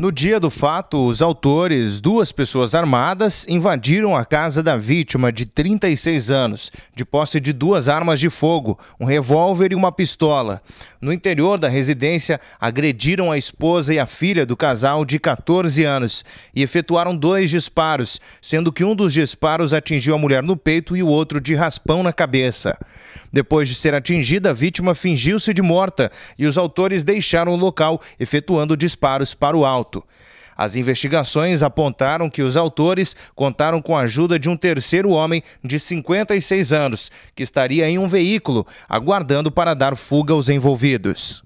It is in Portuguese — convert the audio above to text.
No dia do fato, os autores, duas pessoas armadas, invadiram a casa da vítima de 36 anos, de posse de duas armas de fogo, um revólver e uma pistola. No interior da residência, agrediram a esposa e a filha do casal de 14 anos e efetuaram dois disparos, sendo que um dos disparos atingiu a mulher no peito e o outro de raspão na cabeça. Depois de ser atingida, a vítima fingiu-se de morta e os autores deixaram o local, efetuando disparos para o alto. As investigações apontaram que os autores contaram com a ajuda de um terceiro homem de 56 anos, que estaria em um veículo, aguardando para dar fuga aos envolvidos.